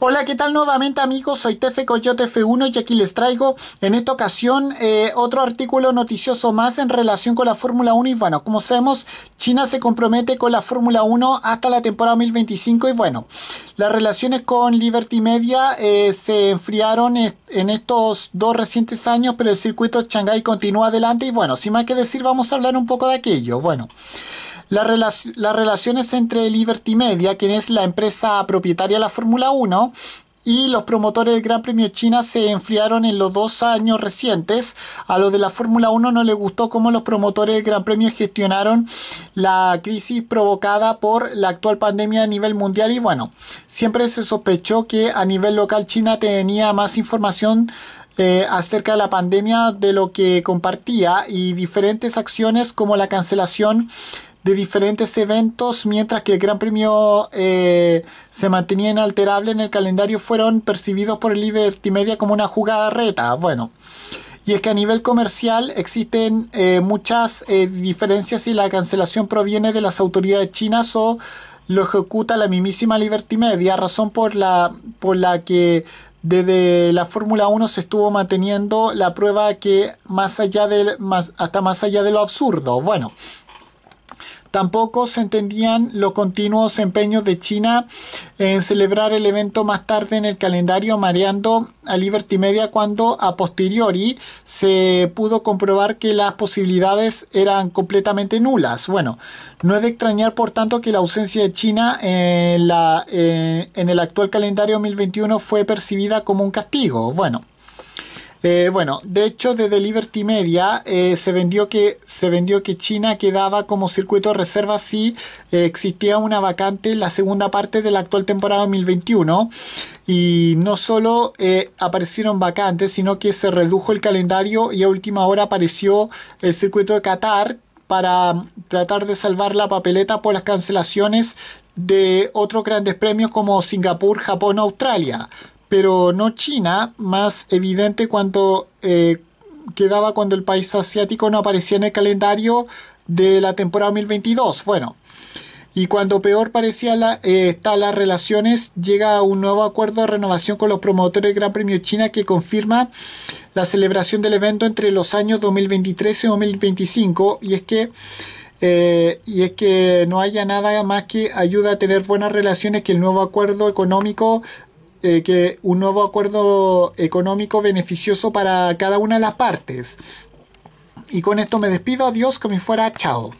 Hola, ¿qué tal nuevamente amigos? Soy Tefe Coyote F1 y aquí les traigo en esta ocasión eh, otro artículo noticioso más en relación con la Fórmula 1 y bueno, como sabemos, China se compromete con la Fórmula 1 hasta la temporada 2025 y bueno, las relaciones con Liberty Media eh, se enfriaron e, en estos dos recientes años, pero el circuito Shanghai continúa adelante y bueno, sin más que decir, vamos a hablar un poco de aquello. Bueno las relaciones entre Liberty Media, quien es la empresa propietaria de la Fórmula 1, y los promotores del Gran Premio China se enfriaron en los dos años recientes. A lo de la Fórmula 1 no le gustó cómo los promotores del Gran Premio gestionaron la crisis provocada por la actual pandemia a nivel mundial y bueno, siempre se sospechó que a nivel local China tenía más información eh, acerca de la pandemia, de lo que compartía y diferentes acciones como la cancelación de diferentes eventos, mientras que el Gran Premio eh, se mantenía inalterable en el calendario, fueron percibidos por el Liberty Media como una jugada reta. Bueno, y es que a nivel comercial existen eh, muchas diferencias si la cancelación proviene de las autoridades chinas o lo ejecuta la mismísima Liberty Media, razón por la por la que desde la Fórmula 1 se estuvo manteniendo la prueba que más allá del más, hasta más allá de lo absurdo. Bueno, Tampoco se entendían los continuos empeños de China en celebrar el evento más tarde en el calendario, mareando a Liberty Media cuando a posteriori se pudo comprobar que las posibilidades eran completamente nulas. Bueno, no es de extrañar por tanto que la ausencia de China en, eh, en el actual calendario 2021 fue percibida como un castigo. Bueno. Eh, bueno, de hecho, desde Liberty Media eh, se, vendió que, se vendió que China quedaba como circuito de reserva si eh, existía una vacante en la segunda parte de la actual temporada 2021. Y no solo aparecieron vacantes, sino que se redujo el calendario y a última hora apareció el circuito de Qatar para mm, tratar de salvar la papeleta por las cancelaciones de otros grandes premios como Singapur, Japón, Australia pero no China, más evidente cuando eh, quedaba cuando el país asiático no aparecía en el calendario de la temporada 2022. Bueno, y cuando peor parecía la, eh, las relaciones, llega un nuevo acuerdo de renovación con los promotores del Gran Premio China que confirma la celebración del evento entre los años 2023 y 2025. Y es que, eh, y es que no haya nada más que ayuda a tener buenas relaciones que el nuevo acuerdo económico eh, que un nuevo acuerdo económico beneficioso para cada una de las partes. Y con esto me despido, adiós, como si fuera, chao.